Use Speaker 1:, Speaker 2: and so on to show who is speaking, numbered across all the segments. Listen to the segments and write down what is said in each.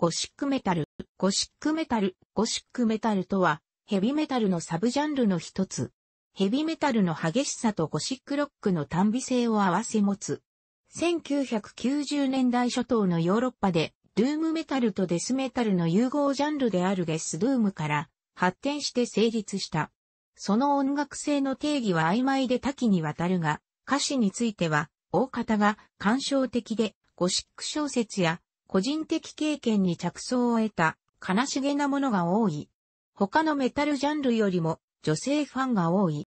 Speaker 1: ゴシックメタル。ゴシックメタル。ゴシックメタルとは、ヘビメタルのサブジャンルの一つ。ヘビメタルの激しさとゴシックロックの単美性を併せ持つ。1990年代初頭のヨーロッパで、ドゥームメタルとデスメタルの融合ジャンルであるデスドゥームから発展して成立した。その音楽性の定義は曖昧で多岐にわたるが、歌詞については、大方が感傷的で、ゴシック小説や個人的経験に着想を得た悲しげなものが多い。他のメタルジャンルよりも女性ファンが多い。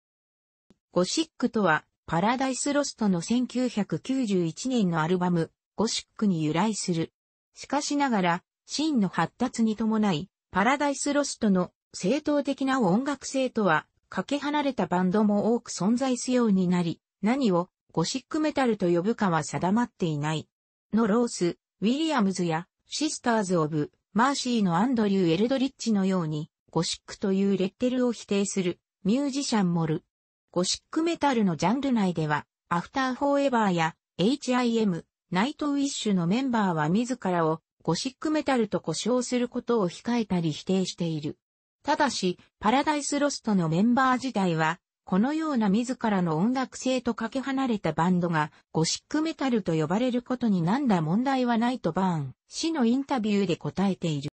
Speaker 1: ゴシックとはパラダイスロストの1991年のアルバムゴシックに由来する。しかしながら、シーンの発達に伴い、パラダイスロストの正当的な音楽性とは、かけ離れたバンドも多く存在するようになり、何をゴシックメタルと呼ぶかは定まっていない。のロース、ウィリアムズやシスターズ・オブ・マーシーのアンドリュー・エルドリッチのように、ゴシックというレッテルを否定するミュージシャンモル。ゴシックメタルのジャンル内では、アフター・フォーエバーや HIM、ナイト・ウィッシュのメンバーは自らをゴシックメタルと呼称することを控えたり否定している。ただし、パラダイスロストのメンバー自体は、このような自らの音楽性とかけ離れたバンドがゴシックメタルと呼ばれることになんだ問題はないとバーン氏のインタビューで答えている。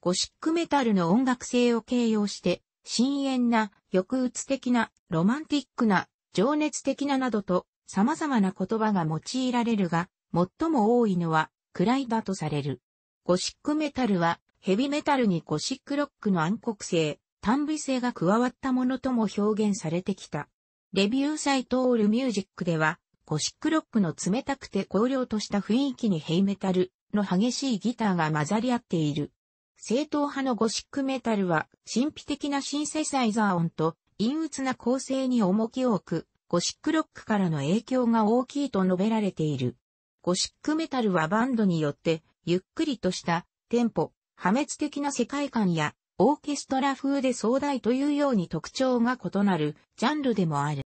Speaker 1: ゴシックメタルの音楽性を形容して、深淵な、抑うつ的な、ロマンティックな、情熱的ななどと様々な言葉が用いられるが、最も多いのは、いだとされる。ゴシックメタルは、ヘビメタルにゴシックロックの暗黒性、単美性が加わったものとも表現されてきた。レビューサイトオールミュージックでは、ゴシックロックの冷たくて荒涼とした雰囲気にヘイメタルの激しいギターが混ざり合っている。正統派のゴシックメタルは神秘的なシンセサイザー音と陰鬱な構成に重きを置く、ゴシックロックからの影響が大きいと述べられている。ゴシックメタルはバンドによってゆっくりとしたテンポ、破滅的な世界観やオーケストラ風で壮大というように特徴が異なるジャンルでもある。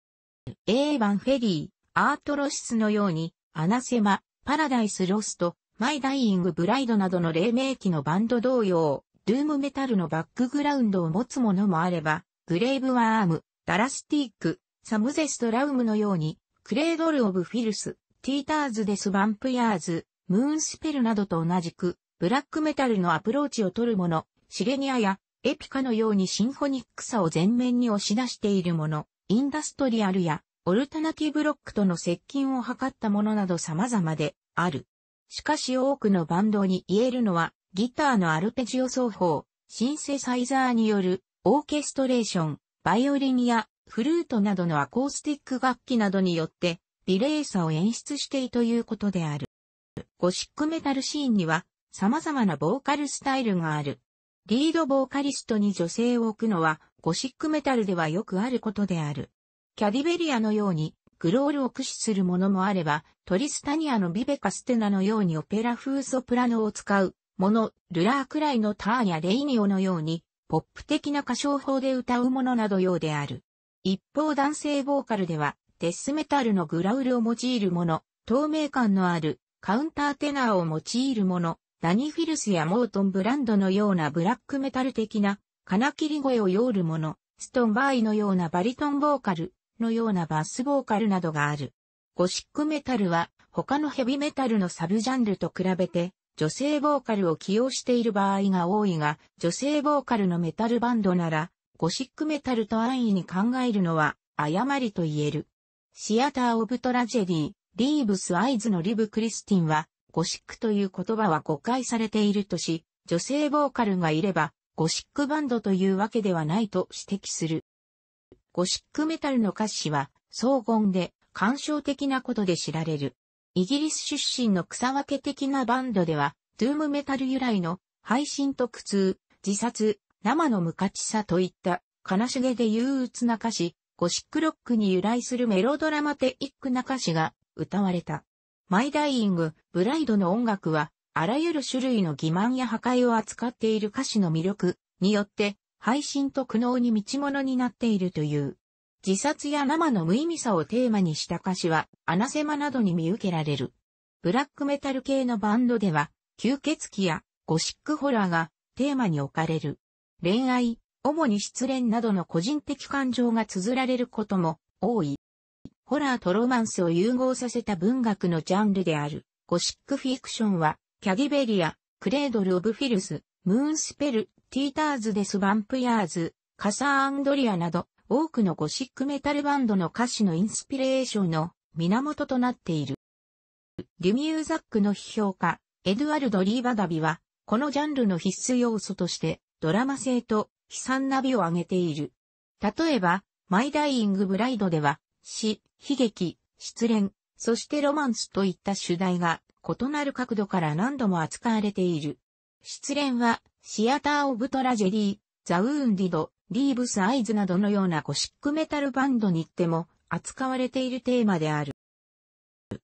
Speaker 1: A 1フェリー、アートロシスのように、アナセマ、パラダイスロスト、マイダイイングブライドなどの黎明期のバンド同様、ルームメタルのバックグラウンドを持つものもあれば、グレイブワーム、ダラスティック、サムゼストラウムのように、クレードル・オブ・フィルス、ティーターズ・デス・バンプ・ヤーズ、ムーン・スペルなどと同じく、ブラックメタルのアプローチを取るもの、シレニアやエピカのようにシンフォニックさを前面に押し出しているもの、インダストリアルやオルタナティブロックとの接近を図ったものなど様々である。しかし多くのバンドに言えるのは、ギターのアルペジオ奏法、シンセサイザーによるオーケストレーション、バイオリンやフルートなどのアコースティック楽器などによって、レーさを演出していということである。ゴシックメタルシーンには様々なボーカルスタイルがある。リードボーカリストに女性を置くのは、ゴシックメタルではよくあることである。キャディベリアのように、グロールを駆使するものもあれば、トリスタニアのビベカステナのようにオペラ風ソプラノを使う、もの、ルラークライのターンやレイニオのように、ポップ的な歌唱法で歌うものなどようである。一方男性ボーカルでは、デスメタルのグラウルを用いるもの、透明感のあるカウンターテナーを用いるもの、ダニフィルスやモートンブランドのようなブラックメタル的な金切り声を酔るもの、ストンバーイのようなバリトンボーカルのようなバスボーカルなどがある。ゴシックメタルは他のヘビメタルのサブジャンルと比べて女性ボーカルを起用している場合が多いが、女性ボーカルのメタルバンドなら、ゴシックメタルと安易に考えるのは誤りと言える。シアター・オブ・トラジェディ、リーブス・アイズのリブ・クリスティンは、ゴシックという言葉は誤解されているとし、女性ボーカルがいれば、ゴシックバンドというわけではないと指摘する。ゴシックメタルの歌詞は、荘厳で、感傷的なことで知られる。イギリス出身の草分け的なバンドでは、ドゥームメタル由来の、配信と苦痛、自殺、生の無価値さといった、悲しげで憂鬱な歌詞、ゴシックロックに由来するメロドラマテイックな歌詞が歌われた。マイダイイング、ブライドの音楽は、あらゆる種類の欺瞞や破壊を扱っている歌詞の魅力によって、配信と苦悩に満ち物になっているという。自殺や生の無意味さをテーマにした歌詞は、穴狭などに見受けられる。ブラックメタル系のバンドでは、吸血鬼やゴシックホラーがテーマに置かれる。恋愛、主に失恋などの個人的感情が綴られることも多い。ホラーとロマンスを融合させた文学のジャンルである、ゴシックフィクションは、キャディベリア、クレードル・オブ・フィルス、ムーンスペル、ティーターズ・デス・バンプ・ヤーズ、カサー・アンドリアなど、多くのゴシックメタルバンドの歌詞のインスピレーションの源となっている。デュミューザックの批評家、エドゥアルド・リーバダビは、このジャンルの必須要素として、ドラマ性と悲惨な美を挙げている。例えば、マイダイイング・ブライドでは、死、悲劇、失恋、そしてロマンスといった主題が異なる角度から何度も扱われている。失恋は、シアター・オブ・トラジェリー、ザ・ウーンディド、リーブス・アイズなどのようなゴシックメタルバンドに行っても扱われているテーマである。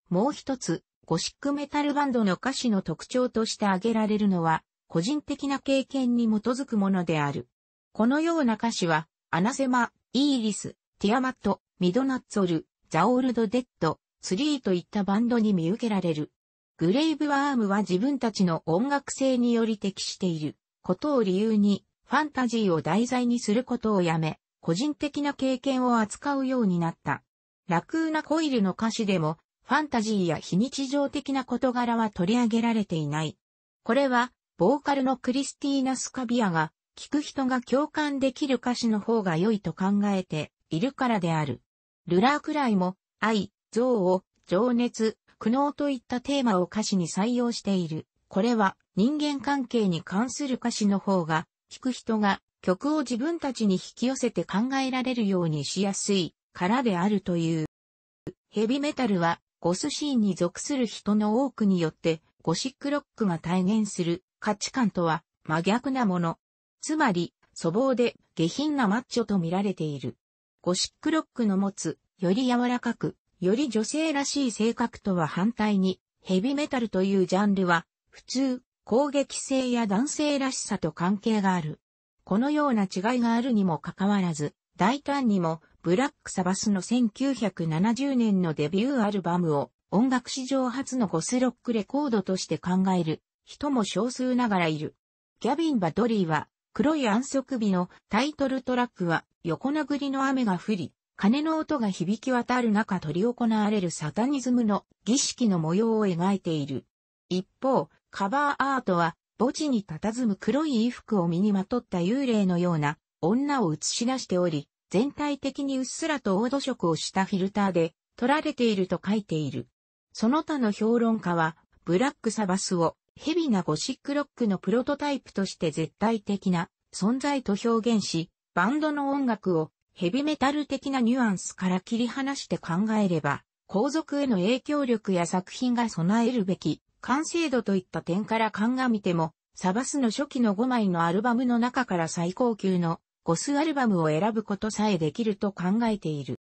Speaker 1: もう一つ、ゴシックメタルバンドの歌詞の特徴として挙げられるのは、個人的な経験に基づくものである。このような歌詞は、アナセマ、イーリス、ティアマット、ミドナッツォル、ザオールドデッド、ツリーといったバンドに見受けられる。グレイブワームは自分たちの音楽性により適していることを理由にファンタジーを題材にすることをやめ、個人的な経験を扱うようになった。ラクーナコイルの歌詞でもファンタジーや非日常的な事柄は取り上げられていない。これは、ボーカルのクリスティーナ・スカビアが、聞く人が共感できる歌詞の方が良いと考えているからである。ルラーくらいも、愛、憎悪、情熱、苦悩といったテーマを歌詞に採用している。これは人間関係に関する歌詞の方が、聴く人が曲を自分たちに引き寄せて考えられるようにしやすいからであるという。ヘビメタルはゴスシーンに属する人の多くによってゴシックロックが体現する価値観とは真逆なもの。つまり粗暴で下品なマッチョと見られている。ゴシックロックの持つ、より柔らかく、より女性らしい性格とは反対に、ヘビメタルというジャンルは、普通、攻撃性や男性らしさと関係がある。このような違いがあるにもかかわらず、大胆にも、ブラックサバスの1970年のデビューアルバムを、音楽史上初のゴスロックレコードとして考える、人も少数ながらいる。ギャビン・バドリーは、黒い安息日のタイトルトラックは横殴りの雨が降り、鐘の音が響き渡る中取り行われるサタニズムの儀式の模様を描いている。一方、カバーアートは墓地に佇む黒い衣服を身にまとった幽霊のような女を映し出しており、全体的にうっすらと黄土色をしたフィルターで撮られていると書いている。その他の評論家は、ブラックサバスをヘビなゴシックロックのプロトタイプとして絶対的な存在と表現し、バンドの音楽をヘビメタル的なニュアンスから切り離して考えれば、後続への影響力や作品が備えるべき完成度といった点から鑑みても、サバスの初期の5枚のアルバムの中から最高級のゴスアルバムを選ぶことさえできると考えている。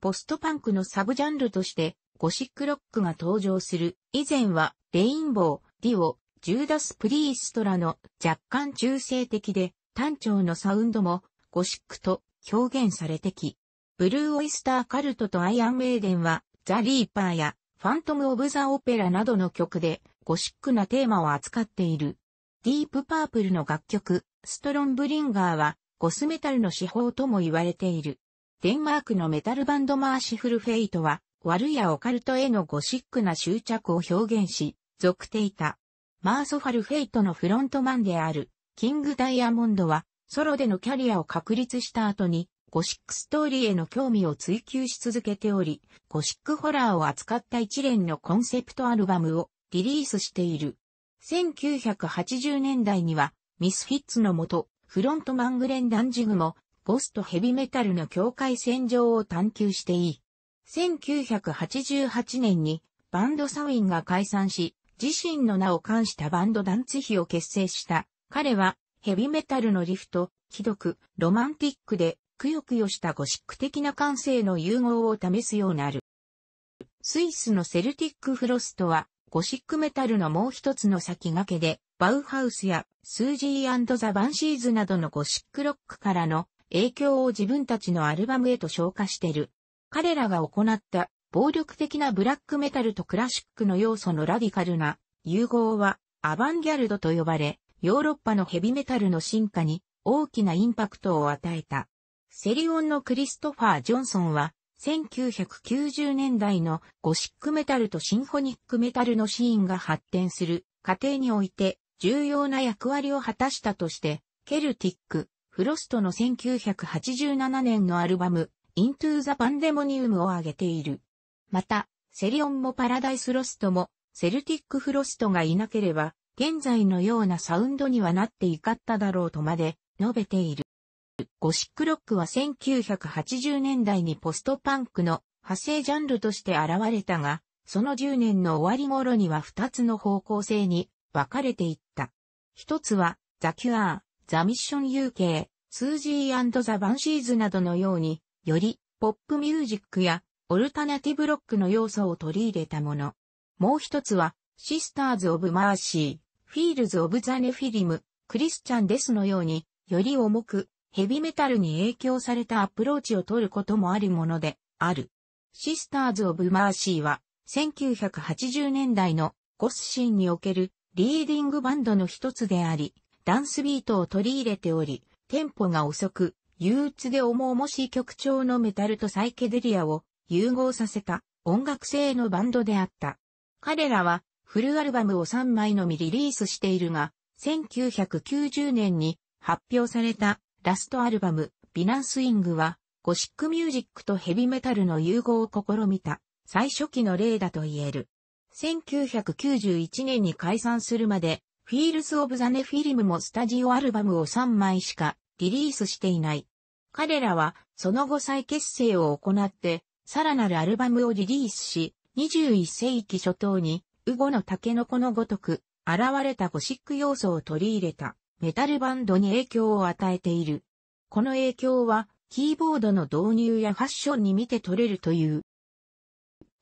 Speaker 1: ポストパンクのサブジャンルとしてゴシックロックが登場する。以前は、レインボー、ディオ、ジューダス・プリーストラの若干中性的で、単調のサウンドも、ゴシックと表現されてき。ブルーオイスターカルトとアイアンメイデンは、ザ・リーパーや、ファントム・オブ・ザ・オペラなどの曲で、ゴシックなテーマを扱っている。ディープ・パープルの楽曲、ストロンブリンガーは、ゴスメタルの手法とも言われている。デンマークのメタルバンドマーシフル・フェイトは、悪やオカルトへのゴシックな執着を表現し、属ていた。マーソファルフェイトのフロントマンである、キングダイヤモンドは、ソロでのキャリアを確立した後に、ゴシックストーリーへの興味を追求し続けており、ゴシックホラーを扱った一連のコンセプトアルバムをリリースしている。1980年代には、ミスフィッツのもと、フロントマングレン・ダンジグも、ゴスとヘビメタルの境界線上を探求していい。1988年にバンドサウィンが解散し、自身の名を冠したバンドダンツヒを結成した。彼はヘビメタルのリフト、既読、ロマンティックで、くよくよしたゴシック的な感性の融合を試すようになる。スイスのセルティックフロストは、ゴシックメタルのもう一つの先駆けで、バウハウスやスージーザ・バンシーズなどのゴシックロックからの影響を自分たちのアルバムへと消化してる。彼らが行った暴力的なブラックメタルとクラシックの要素のラディカルな融合はアバンギャルドと呼ばれ、ヨーロッパのヘビメタルの進化に大きなインパクトを与えた。セリオンのクリストファー・ジョンソンは、1990年代のゴシックメタルとシンフォニックメタルのシーンが発展する過程において重要な役割を果たしたとして、ケルティック、フロストの1987年のアルバム、Into the Pandemonium を挙げている。また、セリオンもパラダイスロストも、セルティックフロストがいなければ、現在のようなサウンドにはなっていかっただろうとまで述べている。ゴシックロックは1980年代にポストパンクの派生ジャンルとして現れたが、その10年の終わり頃には2つの方向性に分かれていった。一つは、ザ・キュアー、ザ・ミッション UK、スージーザ・バンシーズなどのように、よりポップミュージックやオルタナティブロックの要素を取り入れたもの。もう一つは、シスターズ・オブ・マーシー、フィールズ・オブ・ザ・ネフィリム、クリスチャン・デスのように、より重く、ヘビメタルに影響されたアプローチを取ることもあるもので、ある。シスターズ・オブ・マーシーは、1980年代のゴスシーンにおけるリーディングバンドの一つであり、ダンスビートを取り入れており、テンポが遅く、憂鬱で重々しい曲調のメタルとサイケデリアを融合させた音楽性のバンドであった。彼らはフルアルバムを3枚のみリリースしているが、1990年に発表されたラストアルバム、ビナンスイングは、ゴシックミュージックとヘビメタルの融合を試みた最初期の例だと言える。1991年に解散するまで、フィールズ・オブ・ザ・ネ・フィリムもスタジオアルバムを3枚しかリリースしていない。彼らはその後再結成を行って、さらなるアルバムをリリースし、21世紀初頭に、ウゴのタケノコのごとく、現れたゴシック要素を取り入れた、メタルバンドに影響を与えている。この影響は、キーボードの導入やファッションに見て取れるという。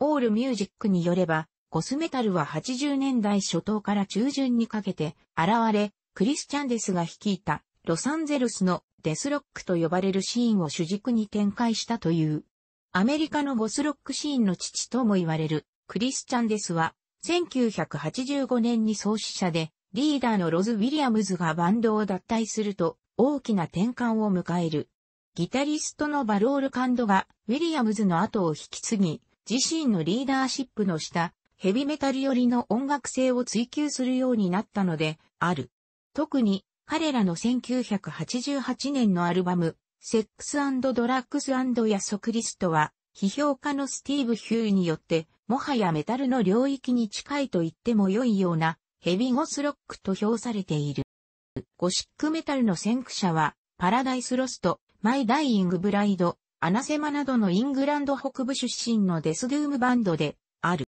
Speaker 1: オールミュージックによれば、ゴスメタルは80年代初頭から中旬にかけて現れ、クリスチャンデスが率いたロサンゼルスのデスロックと呼ばれるシーンを主軸に展開したという。アメリカのゴスロックシーンの父とも言われるクリスチャン・デスは、1985年に創始者で、リーダーのロズ・ウィリアムズがバンドを脱退すると、大きな転換を迎える。ギタリストのバロール・カンドが、ウィリアムズの後を引き継ぎ、自身のリーダーシップの下、ヘビメタル寄りの音楽性を追求するようになったので、ある。特に、彼らの1988年のアルバム、セックスドラッグスヤソクリストは、批評家のスティーブ・ヒューによって、もはやメタルの領域に近いと言っても良いような、ヘビゴスロックと評されている。ゴシックメタルの先駆者は、パラダイスロスト、マイ・ダイイング・ブライド、アナセマなどのイングランド北部出身のデスドゥームバンドで、ある。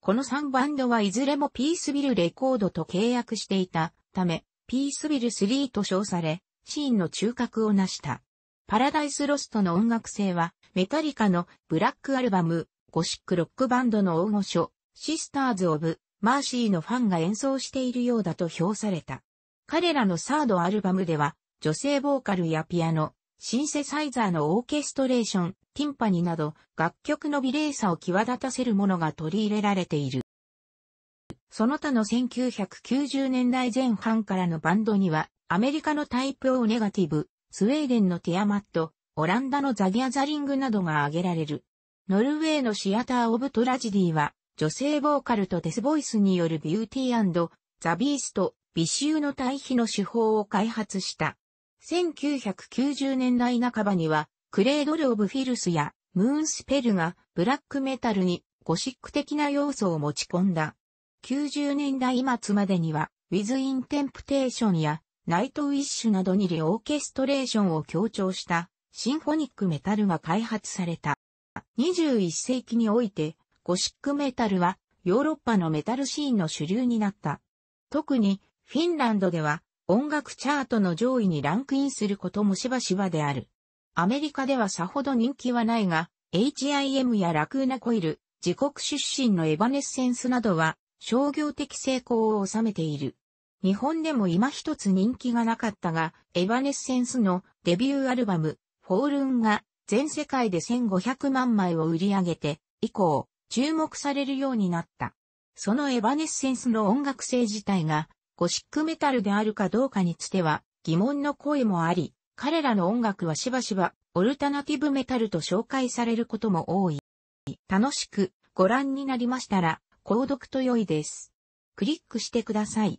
Speaker 1: この3バンドはいずれもピースビルレコードと契約していたため、ピースビル3と称され、シーンの中核を成した。パラダイスロストの音楽性は、メタリカのブラックアルバム、ゴシックロックバンドの大御所、シスターズ・オブ・マーシーのファンが演奏しているようだと評された。彼らのサードアルバムでは、女性ボーカルやピアノ、シンセサイザーのオーケストレーション、ティンパニなど、楽曲の美麗さを際立たせるものが取り入れられている。その他の1990年代前半からのバンドには、アメリカのタイプをネガティブ、スウェーデンのティアマット、オランダのザギャザリングなどが挙げられる。ノルウェーのシアター・オブ・トラジディは、女性ボーカルとデスボイスによるビューティーザ・ビースト、美臭の対比の手法を開発した。1990年代半ばには、クレードル・オブ・フィルスやムーンスペルがブラックメタルにゴシック的な要素を持ち込んだ。90年代末までには、ウィズ・イン・テンプテーションや、ナイト・ウィッシュなどにリオーケストレーションを強調したシンフォニックメタルが開発された。21世紀において、ゴシックメタルはヨーロッパのメタルシーンの主流になった。特にフィンランドでは音楽チャートの上位にランクインすることもしばしばである。アメリカではさほど人気はないが、HIM やラクーナコイル、自国出身のエバネッセンスなどは商業的成功を収めている。日本でも今一つ人気がなかったが、エバネッセンスのデビューアルバム、フォールンが全世界で1500万枚を売り上げて、以降、注目されるようになった。そのエバネッセンスの音楽性自体が、ゴシックメタルであるかどうかについては、疑問の声もあり、彼らの音楽はしばしば、オルタナティブメタルと紹介されることも多い。楽しくご覧になりましたら、購読と良いです。クリックしてください。